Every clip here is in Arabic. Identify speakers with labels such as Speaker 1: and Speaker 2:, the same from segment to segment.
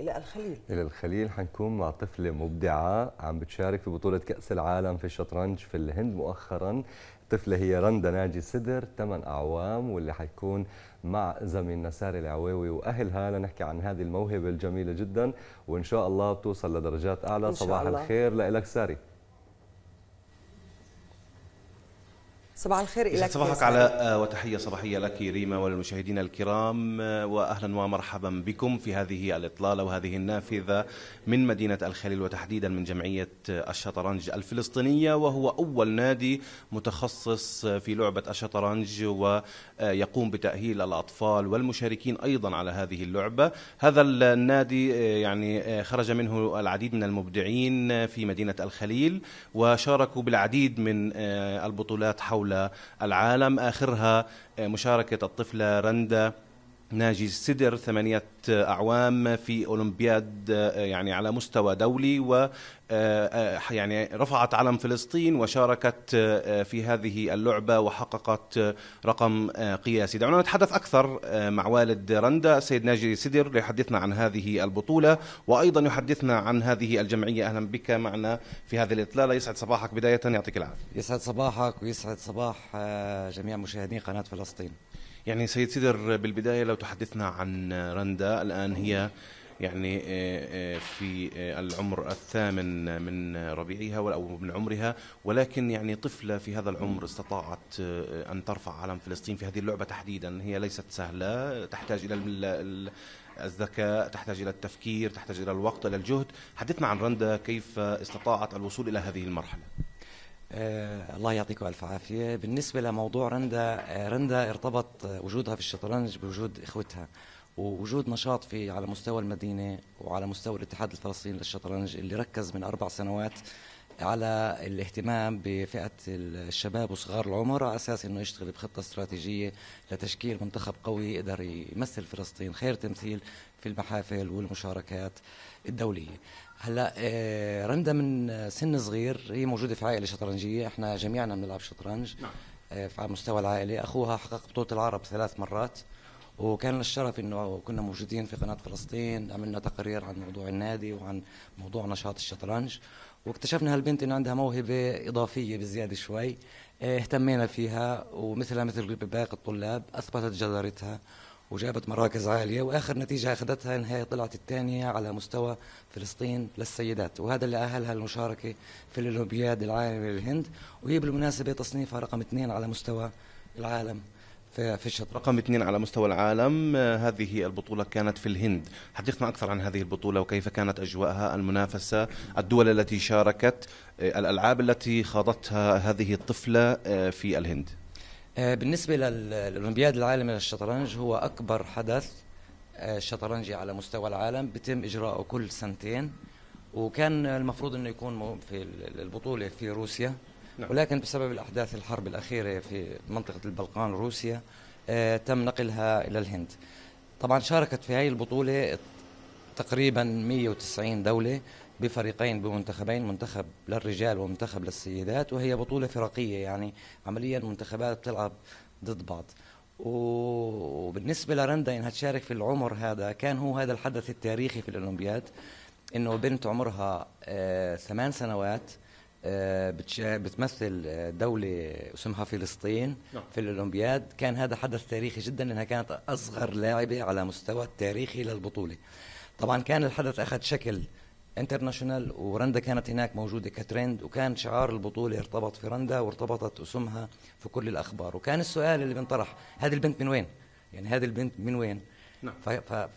Speaker 1: إلى الخليل
Speaker 2: إلى الخليل حنكون مع طفلة مبدعة عم بتشارك في بطولة كأس العالم في الشطرنج في الهند مؤخرا الطفلة هي رندا ناجي سدر 8 أعوام واللي حيكون مع زميلنا ساري العويوي وأهلها لنحكي عن هذه الموهبة الجميلة جدا وإن شاء الله بتوصل لدرجات أعلى صباح الله. الخير لك ساري
Speaker 1: صباح الخير لك صباحك على
Speaker 2: آه، وتحية صباحية لك ريما وللمشاهدين الكرام آه، وأهلا ومرحبا بكم في هذه الإطلالة وهذه النافذة من مدينة الخليل وتحديدا من جمعية آه، الشطرنج الفلسطينية وهو أول نادي متخصص في لعبة الشطرنج ويقوم بتأهيل الأطفال والمشاركين أيضا على هذه اللعبة هذا النادي يعني خرج منه العديد من المبدعين في مدينة الخليل وشاركوا بالعديد من البطولات حول حول العالم آخرها آه، مشاركة الطفلة رندا ناجي السدر ثمانية أعوام في أولمبياد يعني على مستوى دولي و آه، يعني رفعت علم فلسطين وشاركت آه، في هذه اللعبة وحققت آه، رقم قياسي دعونا نتحدث أكثر مع والد رندا سيد ناجي سدر ليحدثنا عن هذه البطولة وأيضا يحدثنا عن هذه الجمعية أهلا بك معنا في هذه الإطلالة يسعد صباحك بداية يعطيك العافية
Speaker 1: يسعد صباحك ويسعد صباح جميع مشاهدين قناة فلسطين
Speaker 2: يعني سيد سيدر بالبداية لو تحدثنا عن رندا الآن هي يعني آه، آه، في آه، العمر الثامن من ربيعها أو من عمرها ولكن يعني طفلة في هذا العمر استطاعت أن ترفع علم فلسطين في هذه اللعبة تحديدا هي ليست سهلة تحتاج إلى الذكاء تحتاج إلى التفكير تحتاج إلى الوقت إلى الجهد حدثنا عن رندا كيف استطاعت الوصول إلى هذه المرحلة
Speaker 1: آه، الله يعطيكم الف عافيه بالنسبه لموضوع رندا آه، رندا ارتبط آه، وجودها في الشطرنج بوجود اخوتها ووجود نشاط في على مستوى المدينه وعلى مستوى الاتحاد الفلسطيني للشطرنج اللي ركز من اربع سنوات على الاهتمام بفئة الشباب وصغار العمر على أساس أنه يشتغل بخطة استراتيجية لتشكيل منتخب قوي يقدر يمثل فلسطين خير تمثيل في المحافل والمشاركات الدولية هلا آه، رندا من سن صغير هي موجودة في عائلة شطرنجية احنا جميعنا بنلعب شطرنج نعم. آه، على مستوى العائلة أخوها حقق بطولة العرب ثلاث مرات وكان لنا الشرف انه كنا موجودين في قناه فلسطين عملنا تقارير عن موضوع النادي وعن موضوع نشاط الشطرنج واكتشفنا هالبنت انه عندها موهبه اضافيه بزياده شوي آه، اهتمينا فيها ومثلها مثل باقي الطلاب اثبتت جدارتها وجابت مراكز عالية وآخر نتيجة أخذتها إن هي طلعت الثانية على مستوى فلسطين للسيدات وهذا اللي أهلها المشاركة في الأولمبياد العالمي للهند وهي بالمناسبة تصنيفها رقم اثنين على مستوى العالم
Speaker 2: فشت رقم اثنين على مستوى العالم آه، هذه البطولة كانت في الهند حدثنا أكثر عن هذه البطولة وكيف كانت أجواءها المنافسة الدول التي شاركت آه، الألعاب التي خاضتها هذه الطفلة آه، في الهند
Speaker 1: بالنسبة للأولمبياد العالمي للشطرنج هو أكبر حدث شطرنجي على مستوى العالم بتم إجراءه كل سنتين وكان المفروض أنه يكون في البطولة في روسيا نعم. ولكن بسبب الأحداث الحرب الأخيرة في منطقة البلقان روسيا آه، تم نقلها إلى الهند طبعا شاركت في هذه البطولة تقريبا 190 دولة بفريقين بمنتخبين منتخب للرجال ومنتخب للسيدات وهي بطولة فرقية يعني عمليا منتخبات بتلعب ضد بعض وبالنسبة لرندا إنها تشارك في العمر هذا كان هو هذا الحدث التاريخي في الأولمبياد إنه بنت عمرها آه، ثمان سنوات آه، بتمثل آه، دولة اسمها فلسطين نعم. في الأولمبياد كان هذا حدث تاريخي جدا لأنها كانت أصغر لاعبة على مستوى التاريخي للبطولة طبعا كان الحدث أخذ شكل انترناشونال ورندا كانت هناك موجودة كترند وكان شعار البطولة ارتبط في رندا وارتبطت اسمها في كل الأخبار وكان السؤال اللي بنطرح هذه البنت من وين؟ يعني هذه البنت من وين؟ نعم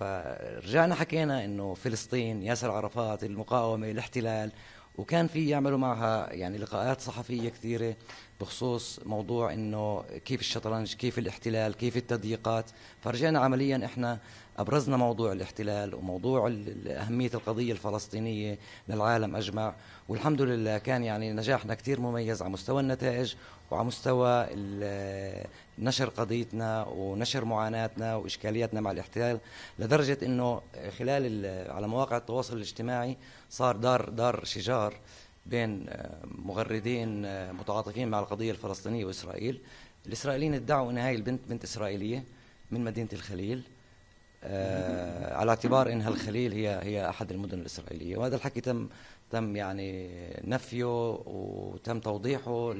Speaker 1: فرجعنا حكينا انه فلسطين ياسر عرفات المقاومه الاحتلال وكان في يعملوا معها يعني لقاءات صحفيه كثيره بخصوص موضوع انه كيف الشطرنج كيف الاحتلال كيف التضييقات فرجعنا عمليا احنا ابرزنا موضوع الاحتلال وموضوع اهميه القضيه الفلسطينيه للعالم اجمع والحمد لله كان يعني نجاحنا كثير مميز على مستوى النتائج وعلى مستوى نشر قضيتنا ونشر معاناتنا واشكالياتنا مع الاحتلال لدرجه انه خلال على مواقع التواصل الاجتماعي صار دار دار شجار بين آه، مغردين آه، متعاطفين مع القضيه الفلسطينيه واسرائيل الاسرائيليين ادعوا ان هاي البنت بنت اسرائيليه من مدينه الخليل آه، على اعتبار انها الخليل هي هي احد المدن الاسرائيليه وهذا الحكي تم تم يعني نفيه وتم توضيحه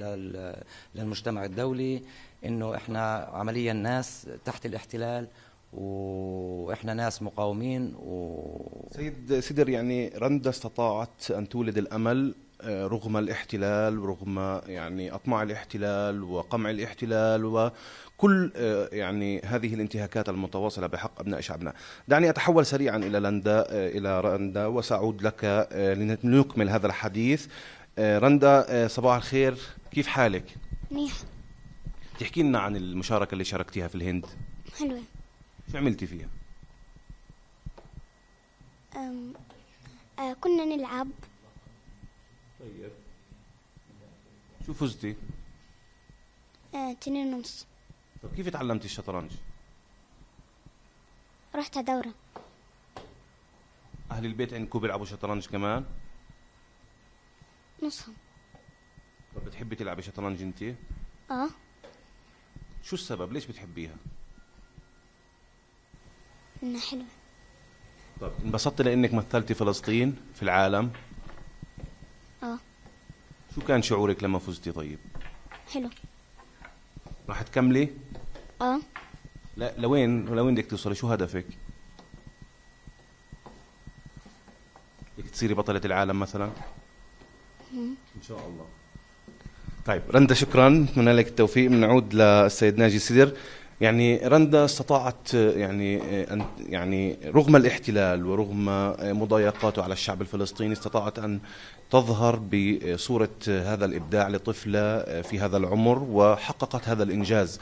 Speaker 1: للمجتمع الدولي انه احنا عمليا ناس تحت الاحتلال واحنا ناس مقاومين و
Speaker 2: سيد سدر يعني رندا استطاعت ان تولد الامل آه، رغم الاحتلال رغم يعني أطماع الاحتلال وقمع الاحتلال وكل آه، يعني هذه الانتهاكات المتواصلة بحق أبناء شعبنا دعني أتحول سريعا إلى لندا آه، إلى رندا وسأعود لك لنكمل هذا الحديث رندا صباح الخير كيف حالك؟ منيح تحكي لنا عن المشاركة اللي شاركتيها في الهند حلوة شو عملتي فيها؟
Speaker 1: أم... آه كنا نلعب
Speaker 2: طيب شو فزتي؟
Speaker 1: آه، تنين ونص
Speaker 2: طيب كيف تعلمتي الشطرنج؟ رحت على دورة أهل البيت عندكم بيلعبوا شطرنج كمان؟ نصهم طب بتحبي تلعبي شطرنج أنت؟ آه شو السبب؟ ليش بتحبيها؟ إنها حلوة طب انبسطتي لأنك مثلتي فلسطين في العالم؟ شو كان شعورك لما فزتي طيب؟ حلو راح تكملي؟ اه لا لوين لوين بدك توصلي؟ شو هدفك؟ بدك تصيري بطلة العالم مثلا؟ مم. ان شاء الله طيب رندا شكرا نتمنى لك التوفيق بنعود للسيد ناجي سدر يعني رندا استطاعت يعني أن يعني رغم الاحتلال ورغم مضايقاته على الشعب الفلسطيني استطاعت أن تظهر بصورة هذا الإبداع لطفلة في هذا العمر وحققت هذا الإنجاز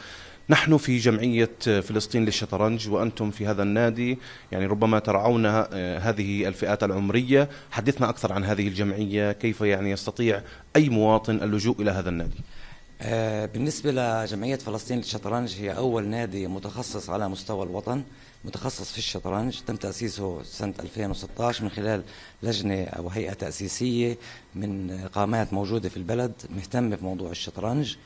Speaker 2: نحن في جمعية فلسطين للشطرنج وأنتم في هذا النادي يعني ربما ترعون آه، هذه الفئات العمرية حدثنا أكثر عن هذه الجمعية كيف يعني يستطيع أي مواطن
Speaker 1: اللجوء إلى هذا النادي آه، بالنسبة لجمعية فلسطين للشطرنج هي أول نادي متخصص على مستوى الوطن متخصص في الشطرنج تم تأسيسه سنة 2016 من خلال لجنة أو هيئة تأسيسية من قامات موجودة في البلد مهتمة بموضوع الشطرنج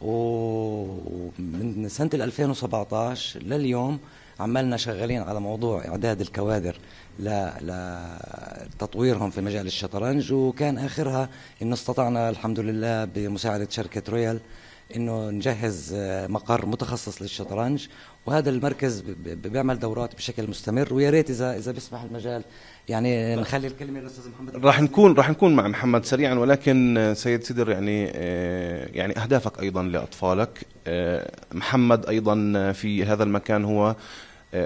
Speaker 1: ومن سنة 2017 لليوم عمالنا شغالين على موضوع إعداد الكوادر لتطويرهم في مجال الشطرنج وكان آخرها أنه استطعنا الحمد لله بمساعدة شركة رويال انه نجهز آه، مقر متخصص للشطرنج وهذا المركز بيعمل دورات بشكل مستمر ويا ريت اذا اذا بيسمح المجال يعني نخلي الكلمه للاستاذ محمد راح
Speaker 2: نكون راح نكون مع محمد سريعا ولكن آه، سيد سدر يعني آه، يعني اهدافك ايضا لاطفالك محمد ايضا في هذا المكان هو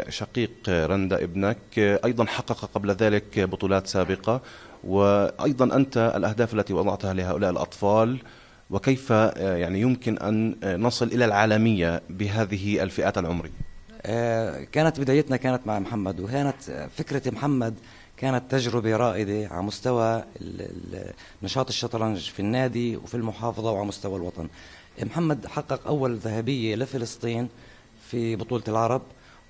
Speaker 2: شقيق رندا ابنك أيضا حقق قبل ذلك بطولات سابقة وأيضا أنت الأهداف التي وضعتها لهؤلاء الأطفال وكيف يعني يمكن أن نصل إلى العالمية بهذه الفئات العمرية
Speaker 1: آه، كانت بدايتنا كانت مع محمد وكانت فكرة محمد كانت تجربة رائدة على مستوى نشاط الشطرنج في النادي وفي المحافظة وعلى مستوى الوطن محمد حقق أول ذهبية لفلسطين في بطولة العرب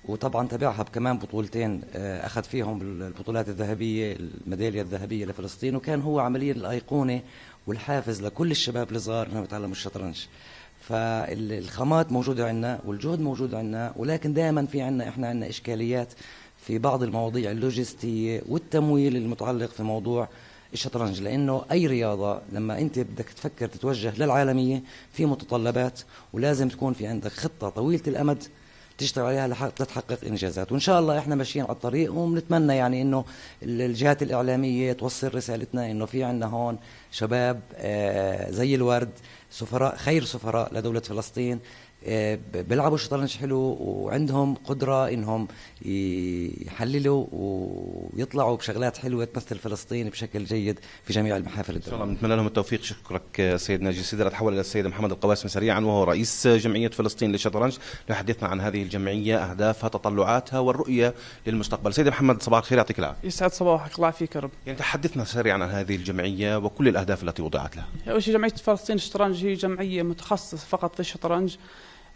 Speaker 1: وطبعا تبعها بكمان بطولتين آه، اخذ فيهم البطولات الذهبيه الميداليه الذهبيه لفلسطين وكان هو عمليا الايقونه والحافز لكل الشباب الصغار انهم يتعلموا الشطرنج فالخامات موجوده عندنا والجهد موجود عندنا ولكن دائما في عندنا احنا عندنا اشكاليات في بعض المواضيع اللوجستيه والتمويل المتعلق في موضوع الشطرنج لانه اي رياضه لما انت بدك تفكر تتوجه للعالميه في متطلبات ولازم تكون في عندك خطه طويله الامد تشتغل عليها لحتى تحقق انجازات وان شاء الله احنا ماشيين على الطريق وبنتمنى يعني انه الجهات الاعلاميه توصل رسالتنا انه في عندنا هون شباب آه، زي الورد سفراء خير سفراء لدولة فلسطين آه، بيلعبوا شطرنج حلو وعندهم قدرة انهم يحللوا ويطلعوا بشغلات حلوة تمثل فلسطين بشكل جيد في جميع المحافل الدولية. ان شاء الله بنتمنى لهم التوفيق شكرك آه،
Speaker 2: سيد ناجي سيدر اتحول الى السيد محمد القواسم سريعا وهو رئيس جمعية فلسطين للشطرنج لحديثنا عن هذه الجمعية اهدافها تطلعاتها والرؤية للمستقبل. سيد محمد صباح الخير يعطيك العافية. يسعد صباحك الله يعافيك يا رب. يعني تحدثنا سريعا عن هذه الجمعية وكل الاهداف الأهداف التي وضعت لها؟ أول شيء جمعية فلسطين الشطرنج هي جمعية متخصصة فقط في الشطرنج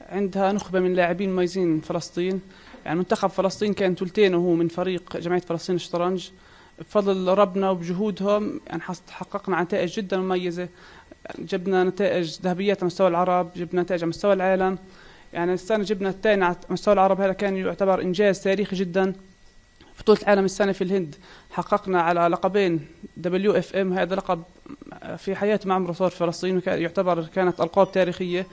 Speaker 2: عندها نخبة من لاعبين مميزين فلسطين يعني منتخب فلسطين كان ثلثين وهو من فريق جمعية فلسطين الشطرنج بفضل ربنا وبجهودهم يعني حققنا نتائج جدا مميزة يعني جبنا نتائج ذهبيات على مستوى العرب جبنا نتائج على مستوى العالم يعني السنة جبنا الثاني على مستوى العرب هذا كان يعتبر إنجاز تاريخي جدا بطولة العالم السنة في الهند حققنا على لقبين دبليو اف ام هذا لقب في حياة معمر صار فلسطين يعتبر كانت ألقاب تاريخية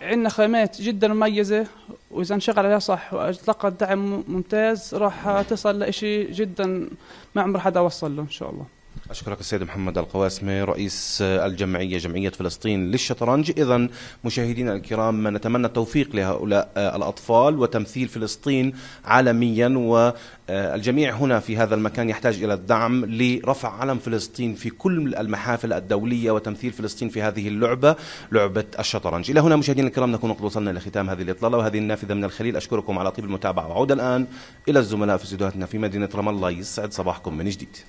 Speaker 2: عندنا خامات جدا مميزة وإذا انشغل عليها صح وأتلقى الدعم ممتاز راح تصل لإشي جدا ما عمر حدا وصل له إن شاء الله أشكرك السيد محمد القواسمي رئيس الجمعية جمعية فلسطين للشطرنج إذا مشاهدينا الكرام نتمنى التوفيق لهؤلاء الأطفال وتمثيل فلسطين عالميا والجميع هنا في هذا المكان يحتاج إلى الدعم لرفع علم فلسطين في كل المحافل الدولية وتمثيل فلسطين في هذه اللعبة لعبة الشطرنج إلى هنا مشاهدينا الكرام نكون قد وصلنا لختام هذه الإطلالة وهذه النافذة من الخليل أشكركم على طيب المتابعة وعود الآن إلى الزملاء في استديوهاتنا في مدينة رام الله يسعد صباحكم من جديد